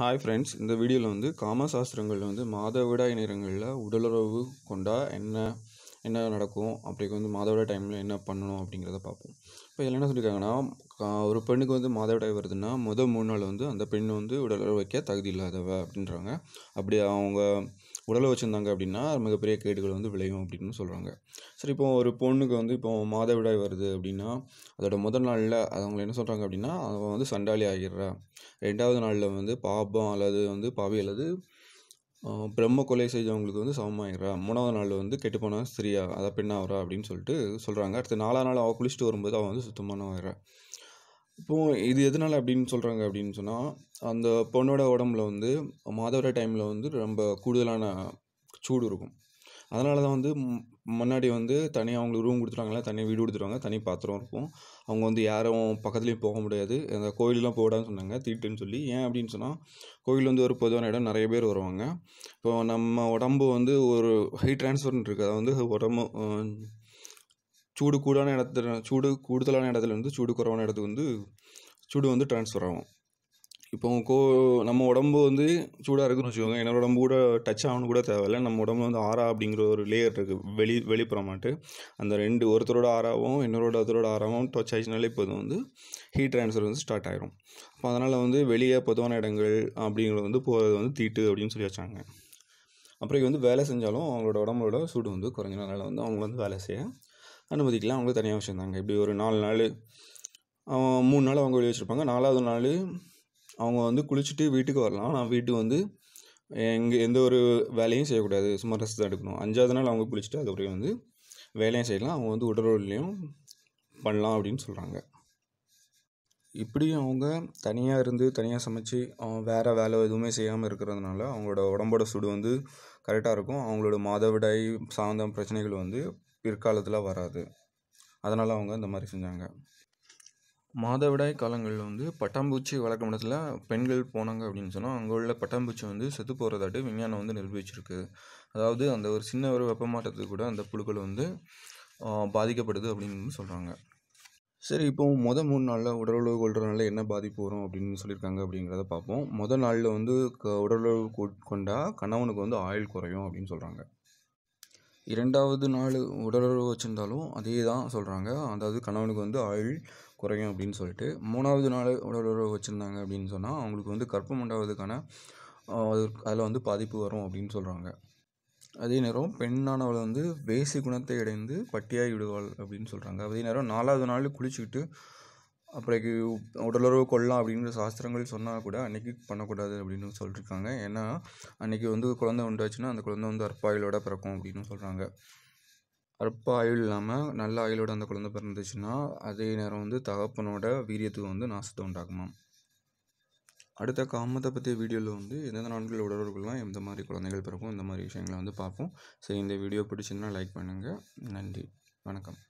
hi friends இந்த வீடியோவில் வந்து காம சாஸ்திரங்களில் வந்து மாதவிடாய் நேரங்களில் உடலுறவு கொண்டால் என்ன என்ன நடக்கும் அப்படி வந்து மாதவிடாய் டைமில் என்ன பண்ணணும் அப்படிங்கிறத பார்ப்போம் இப்போ இதில் என்ன சொல்லியிருக்காங்கன்னா ஒரு பெண்ணுக்கு வந்து மாதவிடாய் வருதுன்னா முதல் மூணு நாள் வந்து அந்த பெண் வந்து உடலுறவு வைக்க தகுதி இல்லாதவ அப்படின்றாங்க அப்படி அவங்க உடலை வச்சுருந்தாங்க அப்படின்னா மிகப்பெரிய கேடுகள் வந்து விளையும் அப்படின்னு சொல்கிறாங்க சரி இப்போ ஒரு பொண்ணுக்கு வந்து இப்போ மாதவிடாய் வருது அப்படின்னா அதோட முதல் நாளில் அவங்களை என்ன சொல்கிறாங்க அப்படின்னா அவன் வந்து சண்டாளி ஆகிடுறா ரெண்டாவது நாளில் வந்து பாபம் அல்லது வந்து பாவி அல்லது பிரம்ம கொலை செய்தவங்களுக்கு வந்து ஆகிடுறா மூணாவது நாள் வந்து கெட்டுப்போனா ஸ்திரியா அதை பெண்ணாகிறா அப்படின்னு சொல்லிட்டு சொல்கிறாங்க அடுத்து நாலாம் நாள் அவள் குளிச்சுட்டு வரும்போது அவள் வந்து சுத்தமான ஆகிறா இப்போது இது எதனால் அப்படின்னு சொல்கிறாங்க அப்படின்னு சொன்னால் அந்த பொண்ணோட உடம்புல வந்து மாதவிடாய் டைமில் வந்து ரொம்ப கூடுதலான சூடு இருக்கும் அதனால தான் வந்து முன்னாடி வந்து தனியாக அவங்களுக்கு ரூம் கொடுத்துருவாங்களா தனியாக வீடு கொடுத்துருவாங்க தனி பாத்திரம் இருக்கும் அவங்க வந்து யாரும் பக்கத்துலேயும் போக முடியாது அந்த கோயிலெலாம் போடான்னு சொன்னாங்க தீட்டுன்னு சொல்லி ஏன் அப்படின்னு சொன்னால் கோயில் வந்து ஒரு பொதுவான இடம் நிறைய பேர் வருவாங்க இப்போ நம்ம உடம்பு வந்து ஒரு ஹை டிரான்ஸ்ஃபர்னு இருக்குது அதை வந்து உடம்பு சூடு கூடான இடத்துல சூடு கூடுதலான இடத்துல வந்து சூடு குறைவான இடத்துக்கு வந்து சூடு வந்து ட்ரான்ஸ்ஃபர் ஆகும் இப்போ கோ நம்ம உடம்பு வந்து சூடாக இருக்குன்னு வச்சுக்கோங்க என்னோட உடம்பு கூட டச் ஆகணும்னு கூட தேவையில்லை நம்ம உடம்பு வந்து ஆறா அப்படிங்கிற ஒரு லேயர் இருக்குது வெளி வெளிப்புறமாட்டு அந்த ரெண்டு ஒருத்தரோட ஆறாவும் இன்னொரு ஒருத்தரோட ஆறாவும் டச் ஆச்சுனாலே இப்போ வந்து ஹீட் ட்ரான்ஸ்ஃபர் வந்து ஸ்டார்ட் ஆகிரும் அப்போ அதனால் வந்து வெளியே பொதுவான இடங்கள் அப்படிங்கிறது வந்து போகிறது வந்து தீட்டு அப்படின்னு சொல்லி வச்சாங்க அப்புறம் வந்து வேலை செஞ்சாலும் அவங்களோட உடம்போட சூடு வந்து குறைஞ்சதுனால வந்து அவங்க வந்து வேலை செய்ய அனுமதிக்கலாம் அவங்களுக்கு தனியாக வச்சுருந்தாங்க இப்படி ஒரு நாலு நாள் மூணு நாள் அவங்க வெளியே வச்சுருப்பாங்க நாலாவது நாள் அவங்க வந்து குளிச்சுட்டு வீட்டுக்கு வரலாம் ஆனால் வீட்டு வந்து எங்கே எந்த ஒரு வேலையும் செய்யக்கூடாது சும்மா ரெஸ்ட் தான் எடுக்கணும் அஞ்சாவது நாள் அவங்க குளிச்சுட்டு அதுக்கப்புறம் வந்து வேலையும் செய்யலாம் அவங்க வந்து உடலுறவுலையும் பண்ணலாம் அப்படின்னு சொல்கிறாங்க இப்படி அவங்க தனியாக இருந்து தனியாக சமைச்சு வேறு வேலை எதுவுமே செய்யாமல் இருக்கிறதுனால அவங்களோட உடம்போட சுடு வந்து கரெக்டாக இருக்கும் அவங்களோட மாதவிடாய் சார்ந்த பிரச்சனைகள் வந்து பிற்காலத்தில் வராது அதனால் அவங்க இந்த மாதிரி செஞ்சாங்க மாதவிடாய் காலங்களில் வந்து பட்டாம்பூச்சி வளர்க்கும் இடத்துல பெண்கள் போனாங்க அப்படின்னு சொன்னால் அங்கே உள்ள பட்டாம்பூச்சி வந்து செத்து போகிறதாட்டு விஞ்ஞானம் வந்து நிரூபிச்சிருக்கு அதாவது அந்த ஒரு சின்ன ஒரு வெப்பமாட்டத்துக்கு கூட அந்த புழுக்கள் வந்து பாதிக்கப்படுது அப்படின்னு சொல்கிறாங்க சரி இப்போ மொதல் மூணு நாளில் உடலுறவு கொள்றதுனால என்ன பாதிப்பு வரும் அப்படின்னு சொல்லியிருக்காங்க அப்படிங்கிறத பார்ப்போம் மொதல் நாளில் வந்து க உடலுறவு கொண்டால் கணவனுக்கு வந்து ஆயுள் குறையும் அப்படின்னு சொல்கிறாங்க இரண்டாவது நாள் உடலுறவு வச்சுருந்தாலும் அதே தான் சொல்கிறாங்க அதாவது கணவனுக்கு வந்து ஆயுள் குறையும் அப்படின்னு சொல்லிட்டு மூணாவது நாள் உடலுறவு வச்சுருந்தாங்க அப்படின்னு சொன்னால் அவங்களுக்கு வந்து கற்பம் உண்டாவதுக்கான அது அதில் வந்து பாதிப்பு வரும் அப்படின்னு சொல்கிறாங்க அதே நேரம் பெண்ணானவளை வந்து வேசி குணத்தை அடைந்து பட்டியாகி விடுவாள் அப்படின்னு சொல்கிறாங்க அதே நேரம் நாலாவது நாள் குளிச்சுக்கிட்டு அப்புறக்கு உடலுறவு கொள்ளலாம் அப்படின்ற சாஸ்திரங்கள் சொன்னால் கூட அன்றைக்கி பண்ணக்கூடாது அப்படின்னு சொல்லியிருக்காங்க ஏன்னா அன்றைக்கி வந்து குழந்தை உண்டாச்சுன்னா அந்த குழந்தை வந்து அற்பாயிலோட பிறக்கும் அப்படின்னு சொல்கிறாங்க அற்ப ஆயுள் இல்லாமல் நல்ல ஆயுளோட அந்த குழந்தை பிறந்துச்சுன்னா அதே நேரம் வந்து தகப்பனோட வீரியத்துக்கு வந்து நாசத்தை உண்டாக்குமா அடுத்த காமத்தை பற்றிய வீடியோவில் வந்து எந்தெந்த நாட்கள் உடல்கள்லாம் எந்த மாதிரி குழந்தைகள் பிறக்கும் இந்த மாதிரி விஷயங்களை வந்து பார்ப்போம் சரி இந்த வீடியோ பிடிச்சிருந்தால் லைக் பண்ணுங்கள் நன்றி வணக்கம்